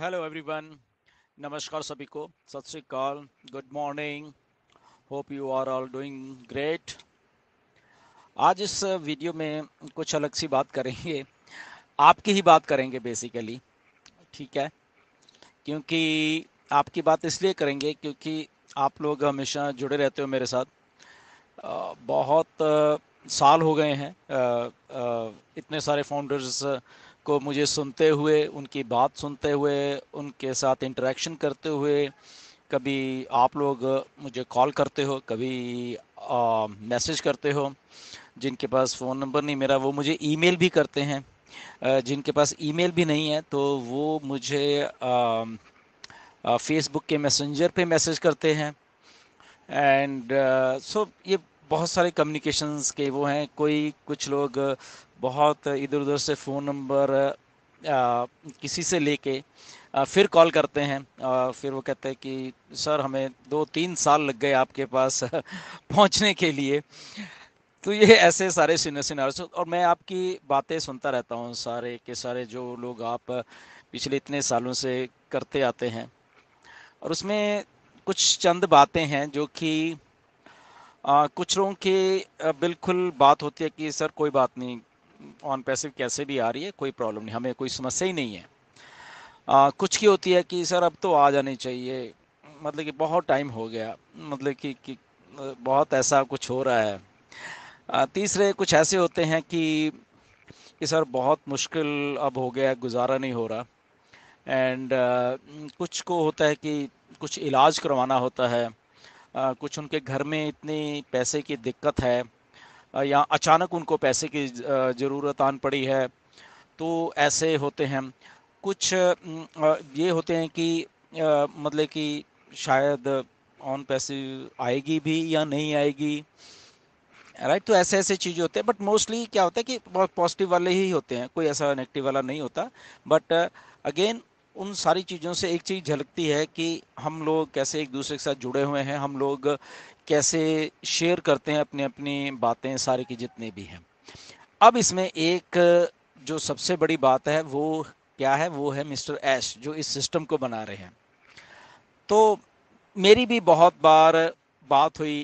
Hello everyone नमस्कार सभी को सत श्रीकाल good morning hope you are all doing great आज इस वीडियो में कुछ अलग सी बात करेंगे आपकी ही बात करेंगे बेसिकली ठीक है क्योंकि आपकी बात इसलिए करेंगे क्योंकि आप लोग हमेशा जुड़े रहते हो मेरे साथ बहुत साल हो गए हैं इतने सारे फाउंडर्स को मुझे सुनते हुए उनकी बात सुनते हुए उनके साथ इंटरेक्शन करते हुए कभी आप लोग मुझे कॉल करते हो कभी मैसेज करते हो जिनके पास फ़ोन नंबर नहीं मेरा वो मुझे ईमेल भी करते हैं जिनके पास ईमेल भी नहीं है तो वो मुझे फेसबुक के मैसेंजर पे मैसेज करते हैं एंड सो so, ये बहुत सारे कम्युनिकेशंस के वो हैं कोई कुछ लोग बहुत इधर उधर से फ़ोन नंबर किसी से लेके फिर कॉल करते हैं फिर वो कहते हैं कि सर हमें दो तीन साल लग गए आपके पास पहुंचने के लिए तो ये ऐसे सारे सीनियर और मैं आपकी बातें सुनता रहता हूँ सारे के सारे जो लोग आप पिछले इतने सालों से करते आते हैं और उसमें कुछ चंद बातें हैं जो कि कुछ लोगों की बिल्कुल बात होती है कि सर कोई बात नहीं ऑन पैसिव कैसे भी आ रही है कोई प्रॉब्लम नहीं हमें कोई समस्या ही नहीं है आ, कुछ की होती है कि सर अब तो आ जानी चाहिए मतलब कि बहुत टाइम हो गया मतलब कि, कि बहुत ऐसा कुछ हो रहा है आ, तीसरे कुछ ऐसे होते हैं कि कि सर बहुत मुश्किल अब हो गया गुजारा नहीं हो रहा एंड uh, कुछ को होता है कि कुछ इलाज करवाना होता है uh, कुछ उनके घर में इतनी पैसे की दिक्कत है या अचानक उनको पैसे की ज़रूरत आन पड़ी है तो ऐसे होते हैं कुछ ये होते हैं कि मतलब कि शायद ऑन पैसे आएगी भी या नहीं आएगी राइट right? तो ऐसे ऐसे चीज़ें होते हैं बट मोस्टली क्या होता है कि बहुत पॉजिटिव वाले ही होते हैं कोई ऐसा नेगेटिव वाला नहीं होता बट अगेन उन सारी चीज़ों से एक चीज़ झलकती है कि हम लोग कैसे एक दूसरे के साथ जुड़े हुए हैं हम लोग कैसे शेयर करते हैं अपनी अपनी बातें सारे की जितनी भी हैं अब इसमें एक जो सबसे बड़ी बात है वो क्या है वो है मिस्टर एश जो इस सिस्टम को बना रहे हैं तो मेरी भी बहुत बार बात हुई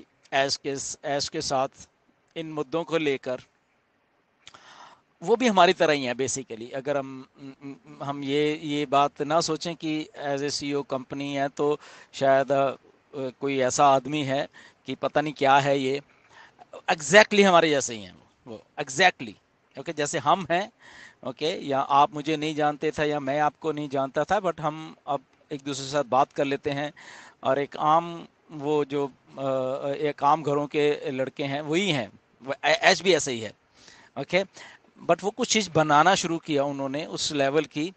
एश के एश के साथ इन मुद्दों को लेकर वो भी हमारी तरह ही है बेसिकली अगर हम हम ये ये बात ना सोचें कि एज ए सी कंपनी है तो शायद कोई ऐसा आदमी है कि पता नहीं क्या है ये एग्जैक्टली exactly हमारे जैसे ही हैं वो एग्जैक्टली exactly, ओके okay, जैसे हम हैं ओके okay, या आप मुझे नहीं जानते थे या मैं आपको नहीं जानता था बट हम अब एक दूसरे के साथ बात कर लेते हैं और एक आम वो जो एक आम घरों के लड़के हैं वही हैं एच भी ऐसे ही है ओके बट वो कुछ चीज़ बनाना शुरू किया उन्होंने उस लेवल की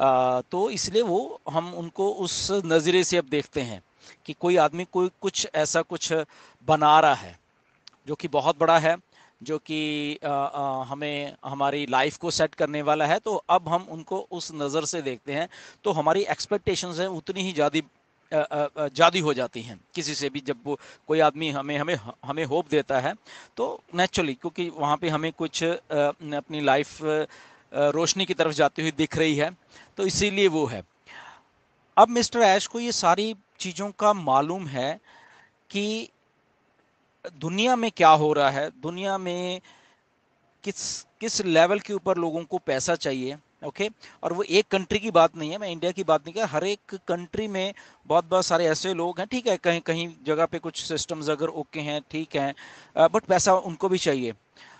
आ, तो इसलिए वो हम उनको उस नज़रिए से अब देखते हैं कि कोई आदमी कोई कुछ ऐसा कुछ बना रहा है जो कि बहुत बड़ा है जो कि हमें हमारी लाइफ को सेट करने वाला है तो अब हम उनको उस नज़र से देखते हैं तो हमारी एक्सपेक्टेशंस हैं उतनी ही ज़्यादा ज़्यादा हो जाती हैं किसी से भी जब वो कोई आदमी हमें हमें हमें होप देता है तो नेचुरली क्योंकि वहाँ पे हमें कुछ अपनी लाइफ रोशनी की तरफ जाती हुई दिख रही है तो इसीलिए वो है अब मिस्टर ऐश को ये सारी चीज़ों का मालूम है कि दुनिया में क्या हो रहा है दुनिया में किस किस लेवल के ऊपर लोगों को पैसा चाहिए ओके और वो एक कंट्री की बात नहीं है मैं इंडिया की बात नहीं कर हर एक कंट्री में बहुत बहुत सारे ऐसे लोग हैं ठीक है कहीं कहीं जगह पे कुछ सिस्टम्स अगर ओके हैं ठीक हैं बट पैसा उनको भी चाहिए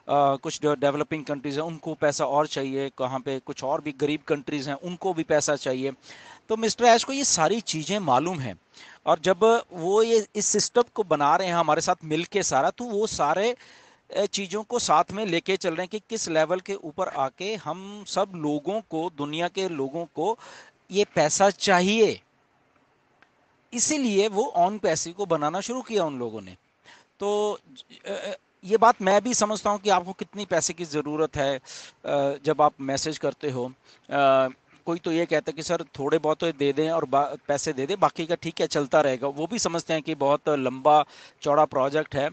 कुछ डेवलपिंग कंट्रीज़ हैं उनको पैसा और चाहिए कहाँ पे कुछ और भी गरीब कंट्रीज़ हैं उनको भी पैसा चाहिए तो मिस्टर ऐश को ये सारी चीज़ें मालूम हैं और जब वो ये इस सिस्टम को बना रहे हैं हमारे साथ मिल के सारा तो वो सारे चीज़ों को साथ में लेके चल रहे हैं कि किस लेवल के ऊपर आके हम सब लोगों को दुनिया के लोगों को ये पैसा चाहिए इसीलिए वो ऑन पैसे को बनाना शुरू किया उन लोगों ने तो ये बात मैं भी समझता हूँ कि आपको कितनी पैसे की ज़रूरत है जब आप मैसेज करते हो कोई तो ये कहता है कि सर थोड़े बहुत तो दे दें और पैसे दे दें बाकी का ठीक है चलता रहेगा वो भी समझते हैं कि बहुत लंबा चौड़ा प्रोजेक्ट है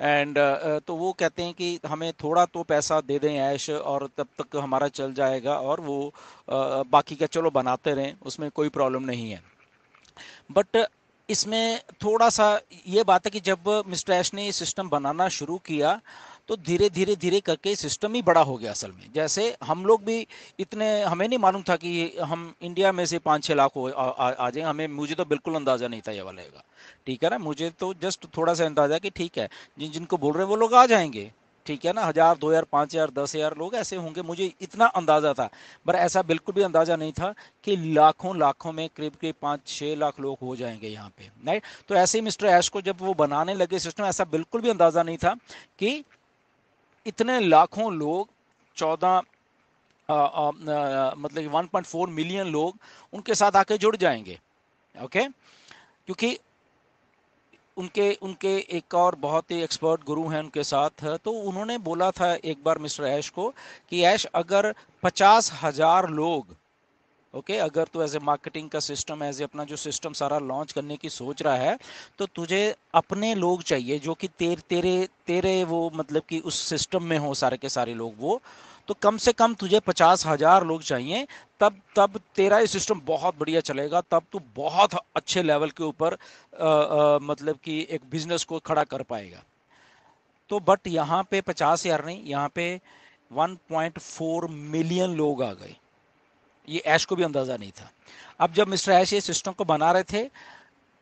एंड uh, तो वो कहते हैं कि हमें थोड़ा तो पैसा दे दें ऐश और तब तक हमारा चल जाएगा और वो uh, बाकी का चलो बनाते रहें उसमें कोई प्रॉब्लम नहीं है बट इसमें थोड़ा सा ये बात है कि जब मिस्टर ऐश ने ये सिस्टम बनाना शुरू किया तो धीरे धीरे धीरे करके सिस्टम ही बड़ा हो गया असल में जैसे हम लोग भी इतने हमें नहीं मालूम था कि हम इंडिया में से पाँच छः लाख आ, जाए हमें मुझे तो बिल्कुल अंदाज़ा नहीं था ये वाला ठीक है ना मुझे तो जस्ट थोड़ा सा अंदाज़ा कि ठीक है जिन जिनको बोल रहे हैं वो लोग आ जाएंगे ठीक है ना हजार दो हजार पांच हजार दस हजार लोग ऐसे होंगे मुझे इतना अंदाजा था पर ऐसा बिल्कुल भी अंदाजा नहीं था कि लाखों लाखों में करीब करीब पांच छह लाख लोग हो जाएंगे यहाँ पे राइट तो ऐसे ही मिस्टर ऐश को जब वो बनाने लगे सिस्टम ऐसा बिल्कुल भी अंदाजा नहीं था कि इतने लाखों लोग चौदह मतलब वन मिलियन लोग उनके साथ आके जुड़ जाएंगे ओके क्योंकि उनके उनके एक और बहुत ही एक्सपर्ट गुरु हैं उनके साथ तो उन्होंने बोला था एक बार मिस्टर ऐश को कि ऐश अगर पचास हजार लोग ओके okay, अगर तू एज ए मार्केटिंग का सिस्टम एज ए अपना जो सिस्टम सारा लॉन्च करने की सोच रहा है तो तुझे अपने लोग चाहिए जो कि तेरे तेरे तेरे वो मतलब कि उस सिस्टम में हो सारे के सारे लोग वो तो कम से कम तुझे पचास हजार लोग चाहिए तब तब तेरा ये सिस्टम बहुत बढ़िया चलेगा तब तू बहुत अच्छे लेवल के ऊपर मतलब कि एक बिजनेस को खड़ा कर पाएगा तो बट यहाँ पे पचास हजार नहीं यहाँ पे 1.4 मिलियन लोग आ गए ये ऐश को भी अंदाज़ा नहीं था अब जब मिस्टर ऐश ये सिस्टम को बना रहे थे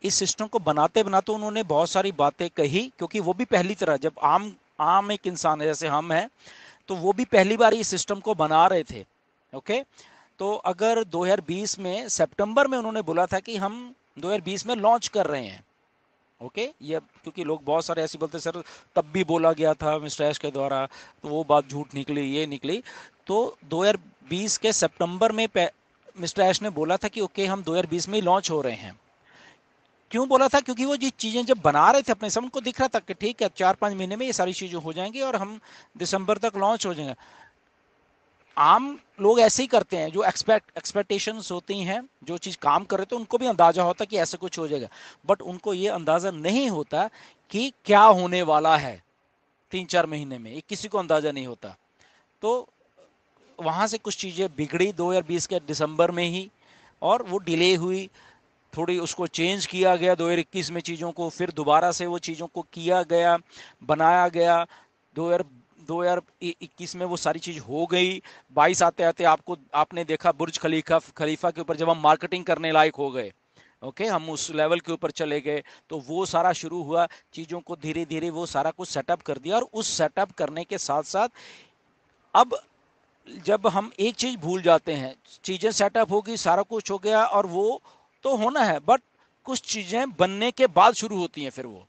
इस सिस्टम को बनाते बनाते तो उन्होंने बहुत सारी बातें कही क्योंकि वो भी पहली तरह जब आम आम एक इंसान है जैसे हम हैं तो वो भी पहली बार इस सिस्टम को बना रहे थे ओके तो अगर 2020 में सितंबर में उन्होंने बोला था कि हम 2020 में लॉन्च कर रहे हैं ओके ये क्योंकि लोग बहुत सारे ऐसे बोलते सर तब भी बोला गया था मिस्टर एश के द्वारा तो वो बात झूठ निकली ये निकली तो 2020 के सितंबर में मिस्टर एश ने बोला था कि ओके हम 2020 में ही लॉन्च हो रहे हैं क्यों बोला था क्योंकि वो जिस चीज़ें जब बना रहे थे अपने समय उनको दिख रहा था कि ठीक है चार पांच महीने में ये सारी चीज़ें हो जाएंगी और हम दिसंबर तक लॉन्च हो जाएंगे आम लोग ऐसे ही करते हैं जो एक्सपेक्ट एक्सपेक्टेशन होती हैं जो चीज़ काम कर रहे थे उनको भी अंदाजा होता कि ऐसा कुछ हो जाएगा बट उनको ये अंदाज़ा नहीं होता कि क्या होने वाला है तीन चार महीने में एक किसी को अंदाज़ा नहीं होता तो वहां से कुछ चीज़ें बिगड़ी दो हज़ार बीस के दिसंबर में ही और वो डिले हुई थोड़ी उसको चेंज किया गया 2021 में चीज़ों को फिर दोबारा से वो चीज़ों को किया गया बनाया गया दो हज़ार दो हजार इक्कीस में वो सारी चीज हो गई बाईस आते आते आपको आपने देखा बुर्ज खलीफा खलीफा के ऊपर जब हम मार्केटिंग करने लायक हो गए ओके हम उस लेवल के ऊपर चले गए तो वो सारा शुरू हुआ चीज़ों को धीरे धीरे वो सारा कुछ सेटअप कर दिया और उस सेटअप करने के साथ साथ अब जब हम एक चीज़ भूल जाते हैं चीज़ें सेटअप होगी सारा कुछ हो गया और वो तो होना है बट कुछ चीजें बनने के बाद शुरू होती हैं फिर वो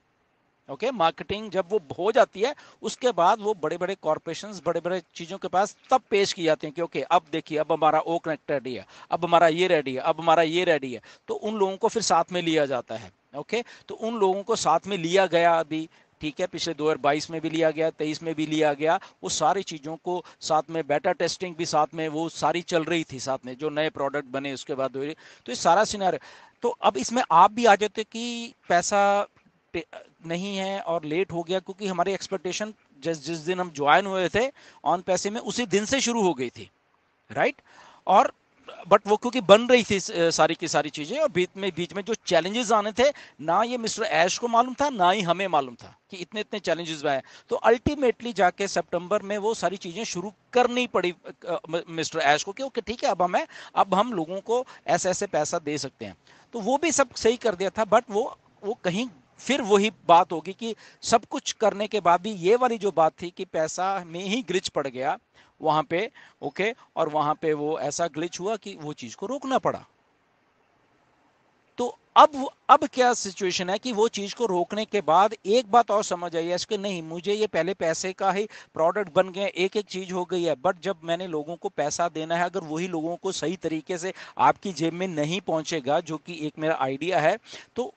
ओके okay, मार्केटिंग जब वो हो जाती है उसके बाद वो बड़े बड़े कॉरपोरेशन बड़े बड़े चीज़ों के पास तब पेश की जाती है कि ओके okay, अब देखिए अब हमारा ओ कनेक्ट रेडी है अब हमारा ये रेडी है अब हमारा ये रेडी है तो उन लोगों को फिर साथ में लिया जाता है ओके okay? तो उन लोगों को साथ में लिया गया अभी ठीक है पिछले 2022 में भी लिया गया तेईस में भी लिया गया वो सारी चीज़ों को साथ में बेटा टेस्टिंग भी साथ में वो सारी चल रही थी साथ में जो नए प्रोडक्ट बने उसके बाद तो ये सारा सिनार तो अब इसमें आप भी आ जाते कि पैसा नहीं है और लेट हो गया क्योंकि हमारी एक्सपेक्टेशन जिस जिस दिन हम ज्वाइन हुए थे ऑन पैसे में उसी दिन से शुरू हो गई थी राइट और बट वो क्योंकि बन रही थी सारी की सारी चीजें और बीच में बीच में जो चैलेंजेस आने थे ना ये मिस्टर ऐश को मालूम था ना ही हमें मालूम था कि इतने इतने चैलेंजेस आए तो अल्टीमेटली जाके सितंबर में वो सारी चीजें शुरू करनी पड़ी मिस्टर ऐश को क्योंकि ठीक है अब हमें अब हम लोगों को ऐसे ऐसे पैसा दे सकते हैं तो वो भी सब सही कर दिया था बट वो वो कहीं फिर वही बात होगी कि सब कुछ करने के बाद भी ये वाली जो बात थी कि पैसा में ही ग्रिच पड़ गया वहां पे ओके और वहां पे वो ऐसा ग्लिच हुआ कि वो चीज़ को रोकना पड़ा तो अब अब क्या सिचुएशन है कि वो चीज को रोकने के बाद एक बात और समझ आई है इसके नहीं मुझे ये पहले पैसे का ही प्रोडक्ट बन गया एक एक चीज हो गई है बट जब मैंने लोगों को पैसा देना है अगर वही लोगों को सही तरीके से आपकी जेब में नहीं पहुंचेगा जो कि एक मेरा आइडिया है तो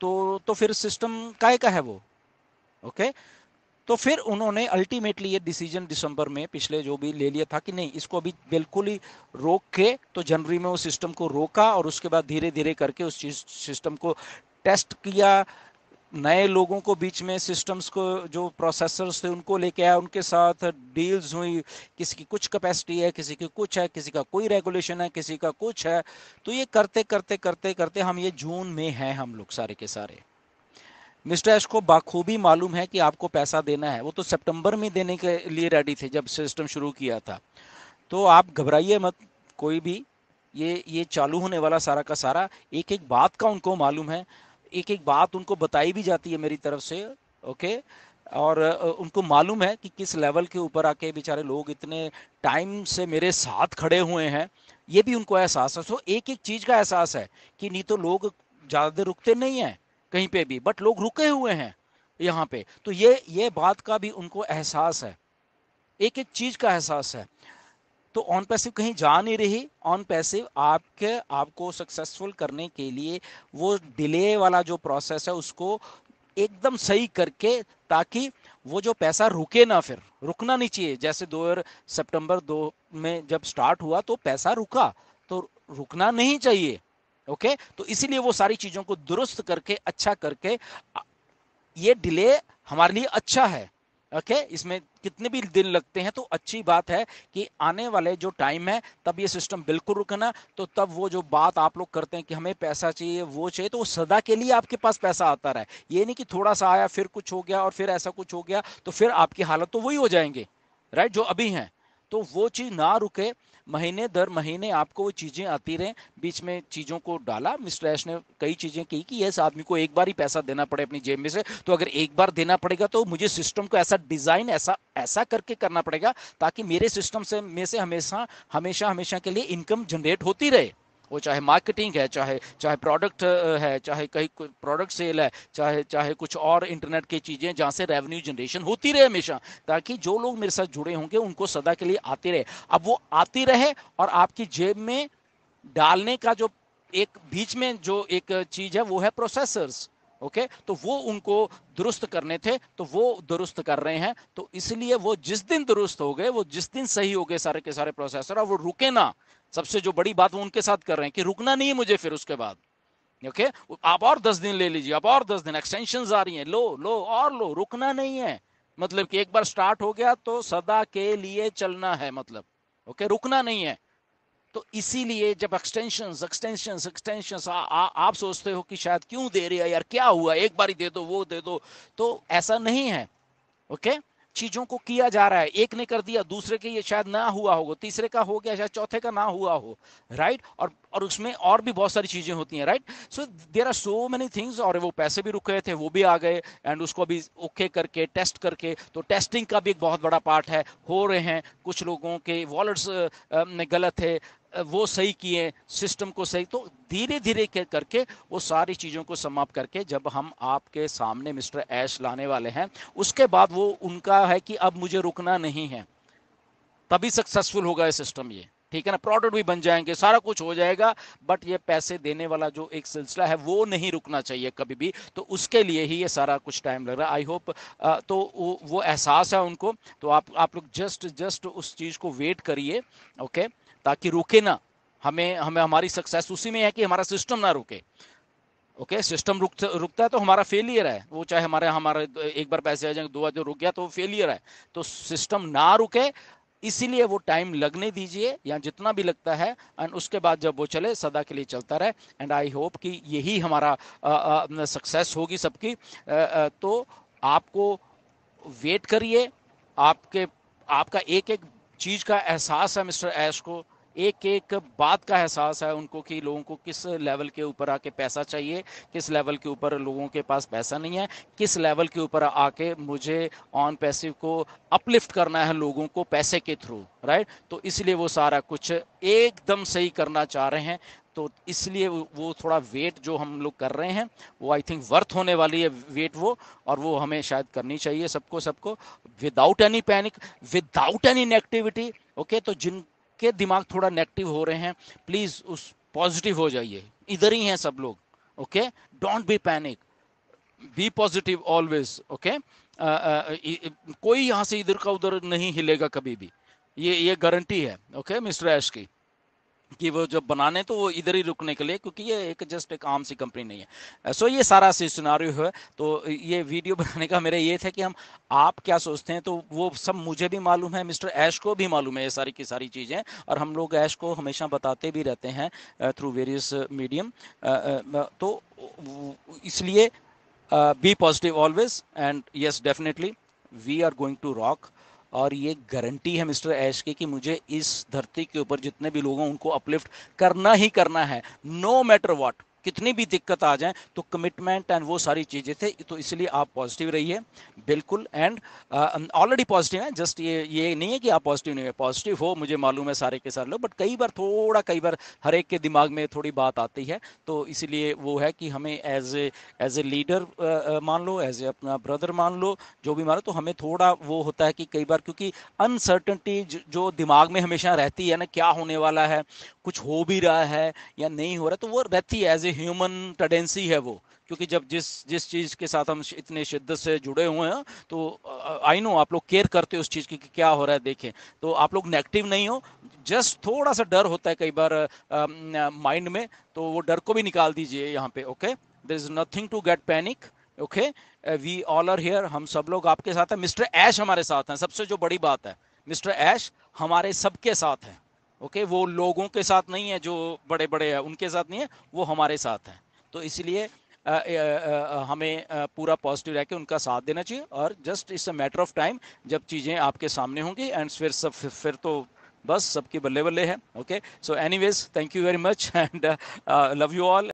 तो तो फिर सिस्टम काय का है वो ओके okay? तो फिर उन्होंने अल्टीमेटली ये डिसीजन दिसंबर में पिछले जो भी ले लिया था कि नहीं इसको अभी बिल्कुल ही रोक के तो जनवरी में उस सिस्टम को रोका और उसके बाद धीरे धीरे करके उस सिस्टम को टेस्ट किया नए लोगों को बीच में सिस्टम्स को जो प्रोसेसर्स थे उनको लेके आया उनके साथ डील्स हुई किसी की कुछ कैपेसिटी है किसी की कुछ है किसी का कोई रेगुलेशन है किसी का कुछ है तो ये करते करते करते करते हम ये जून में हैं हम लोग सारे के सारे मिस्टर एश को बाखूबी मालूम है कि आपको पैसा देना है वो तो सितंबर में देने के लिए रेडी थे जब सिस्टम शुरू किया था तो आप घबराइए मत कोई भी ये ये चालू होने वाला सारा का सारा एक एक बात का उनको मालूम है एक एक बात उनको बताई भी जाती है मेरी तरफ से ओके और उनको मालूम है कि किस लेवल के ऊपर आके बेचारे लोग इतने टाइम से मेरे साथ खड़े हुए हैं ये भी उनको एहसास है सो एक एक चीज़ का एहसास है कि नहीं तो लोग ज़्यादा देर रुकते नहीं हैं कहीं पे भी बट लोग रुके हुए हैं यहाँ पे तो ये ये बात का भी उनको एहसास है एक एक चीज का एहसास है तो ऑन पैसिव कहीं जा नहीं रही ऑन पैसिव आपके आपको सक्सेसफुल करने के लिए वो डिले वाला जो प्रोसेस है उसको एकदम सही करके ताकि वो जो पैसा रुके ना फिर रुकना नहीं चाहिए जैसे दो हजार सेप्टेम्बर दो में जब स्टार्ट हुआ तो पैसा रुका तो रुकना नहीं चाहिए ओके तो इसीलिए वो सारी चीजों को दुरुस्त करके अच्छा करके ये डिले हमारे लिए अच्छा है ओके okay? इसमें कितने भी दिन लगते हैं तो अच्छी बात है कि आने वाले जो टाइम है तब ये सिस्टम बिल्कुल रुकना तो तब वो जो बात आप लोग करते हैं कि हमें पैसा चाहिए वो चाहिए तो वो सदा के लिए आपके पास पैसा आता रहा है ये नहीं कि थोड़ा सा आया फिर कुछ हो गया और फिर ऐसा कुछ हो गया तो फिर आपकी हालत तो वही हो जाएंगे राइट जो अभी है तो वो चीज़ ना रुके महीने दर महीने आपको वो चीज़ें आती रहे बीच में चीज़ों को डाला मिस्टर ऐश ने कई चीज़ें की कि यस आदमी को एक बार ही पैसा देना पड़े अपनी जेब में से तो अगर एक बार देना पड़ेगा तो मुझे सिस्टम को ऐसा डिज़ाइन ऐसा ऐसा करके करना पड़ेगा ताकि मेरे सिस्टम से में से हमेशा हमेशा हमेशा के लिए इनकम जनरेट होती रहे वो चाहे मार्केटिंग है चाहे चाहे प्रोडक्ट है चाहे कहीं प्रोडक्ट सेल है चाहे चाहे कुछ और इंटरनेट की चीज़ें जहाँ से रेवेन्यू जनरेशन होती रहे हमेशा ताकि जो लोग मेरे साथ जुड़े होंगे उनको सदा के लिए आते रहे अब वो आती रहे और आपकी जेब में डालने का जो एक बीच में जो एक चीज़ है वो है प्रोसेसर्स ओके okay? तो वो उनको दुरुस्त करने थे तो वो दुरुस्त कर रहे हैं तो इसलिए वो जिस दिन दुरुस्त हो गए वो जिस दिन सही हो गए सारे के सारे प्रोसेसर और वो रुके ना सबसे जो बड़ी बात वो उनके साथ कर रहे हैं कि रुकना नहीं है मुझे फिर उसके बाद ओके आप और दस दिन ले लीजिए आप और दस दिन एक्सटेंशन आ रही है लो लो और लो रुकना नहीं है मतलब कि एक बार स्टार्ट हो गया तो सदा के लिए चलना है मतलब ओके रुकना नहीं है तो इसीलिए जब एक्सटेंशन एक्सटेंशन एक्सटेंशन आप सोचते हो कि शायद क्यों दे रही है यार क्या हुआ एक बार ही दे दो वो दे दो तो ऐसा नहीं है ओके okay? चीजों को किया जा रहा है एक ने कर दिया दूसरे के ये शायद ना हुआ होगा तीसरे का हो गया शायद चौथे का ना हुआ हो राइट और और उसमें और भी बहुत सारी चीजें होती हैं right so there are so many things और वो पैसे भी रुक थे वो भी आ गए एंड उसको अभी ओके okay करके टेस्ट करके तो टेस्टिंग का भी एक बहुत बड़ा पार्ट है हो रहे हैं कुछ लोगों के वॉलेट्स गलत है वो सही किए सिस्टम को सही तो धीरे धीरे करके वो सारी चीज़ों को समाप्त करके जब हम आपके सामने मिस्टर ऐश लाने वाले हैं उसके बाद वो उनका है कि अब मुझे रुकना नहीं है तभी सक्सेसफुल होगा ये सिस्टम ये ठीक है ना प्रोडक्ट भी बन जाएंगे सारा कुछ हो जाएगा बट ये पैसे देने वाला जो एक सिलसिला है वो नहीं रुकना चाहिए कभी भी तो उसके लिए ही ये सारा कुछ टाइम लग रहा है आई होप तो वो एहसास है उनको तो आप आप लोग जस्ट जस्ट उस चीज़ को वेट करिए ओके ताकि रुके ना हमें हमें हमारी सक्सेस उसी में है कि हमारा सिस्टम ना रुके ओके okay, सिस्टम रुक रुकता है तो हमारा फेलियर है वो चाहे हमारे हमारे एक बार पैसे आ जाएंगे दो जो रुक गया तो फेलियर है तो सिस्टम ना रुके इसीलिए वो टाइम लगने दीजिए या जितना भी लगता है एंड उसके बाद जब वो चले सदा के लिए चलता रहे एंड आई होप कि यही हमारा सक्सेस होगी सबकी तो आपको वेट करिए आपके आपका एक एक चीज का एहसास है मिस्टर ऐश को एक एक बात का एहसास है उनको कि लोगों को किस लेवल के ऊपर आके पैसा चाहिए किस लेवल के ऊपर लोगों के पास पैसा नहीं है किस लेवल के ऊपर आके मुझे ऑन पैसिव को अपलिफ्ट करना है लोगों को पैसे के थ्रू राइट तो इसलिए वो सारा कुछ एकदम सही करना चाह रहे हैं तो इसलिए वो थोड़ा वेट जो हम लोग कर रहे हैं वो आई थिंक वर्थ होने वाली है वेट वो और वो हमें शायद करनी चाहिए सबको सबको without any panic without any negativity okay तो जिन के दिमाग थोड़ा नेगेटिव हो रहे हैं प्लीज उस पॉजिटिव हो जाइए इधर ही हैं सब लोग okay don't be panic be positive always okay कोई यहां से इधर का उधर नहीं हिलेगा कभी भी ये ये गारंटी है ओके मिस्टर ऐश की कि वो जब बनाने तो वो इधर ही रुकने के लिए क्योंकि ये एक जस्ट एक आम सी कंपनी नहीं है सो ये सारा सी सिनारियो है तो ये वीडियो बनाने का मेरा ये था कि हम आप क्या सोचते हैं तो वो सब मुझे भी मालूम है मिस्टर ऐश को भी मालूम है ये सारी की सारी चीज़ें और हम लोग ऐश को हमेशा बताते भी रहते हैं थ्रू वेरियस मीडियम तो इसलिए be positive always and yes definitely we are going to rock और ये गारंटी है मिस्टर ऐश की कि मुझे इस धरती के ऊपर जितने भी लोग हैं उनको अपलिफ्ट करना ही करना है नो मैटर वॉट कितनी भी दिक्कत आ जाए तो कमिटमेंट एंड वो सारी चीज़ें थे तो इसलिए आप पॉजिटिव रहिए बिल्कुल एंड ऑलरेडी पॉजिटिव है जस्ट ये ये नहीं है कि आप पॉजिटिव नहीं है पॉजिटिव हो मुझे मालूम है सारे के सारे लोग बट कई बार थोड़ा कई बार हर एक के दिमाग में थोड़ी बात आती है तो इसीलिए वो है कि हमें as a as a leader मान लो एज ए अपना ब्रदर मान लो जो भी लो तो हमें थोड़ा वो होता है कि कई बार क्योंकि अनसर्टनटी जो दिमाग में हमेशा रहती है ना क्या होने वाला है कुछ हो भी रहा है या नहीं हो रहा तो वो रहती है as a a human tendency है वो क्योंकि जब जिस जिस चीज़ के साथ हम इतने शिद्दत से जुड़े हुए हैं तो आई नो आप लोग केयर करते हो उस चीज़ की कि क्या हो रहा है देखें तो आप लोग नेगेटिव नहीं हो जस्ट थोड़ा सा डर होता है कई बार माइंड में तो वो डर को भी निकाल दीजिए यहाँ पे okay there is nothing to get panic okay we all are here हम सब लोग आपके साथ हैं मिस्टर ऐश हमारे साथ हैं सबसे जो बड़ी बात है मिस्टर ऐश हमारे सबके साथ हैं ओके वो लोगों के साथ नहीं है जो बड़े बड़े हैं उनके साथ नहीं है वो हमारे साथ हैं तो इसलिए हमें पूरा पॉजिटिव रह के उनका साथ देना चाहिए और just it's a matter of time जब चीज़ें आपके सामने होंगी एंड फिर सब फिर तो बस सबकी बल्ले बल्ले है okay so anyways thank you very much and love you all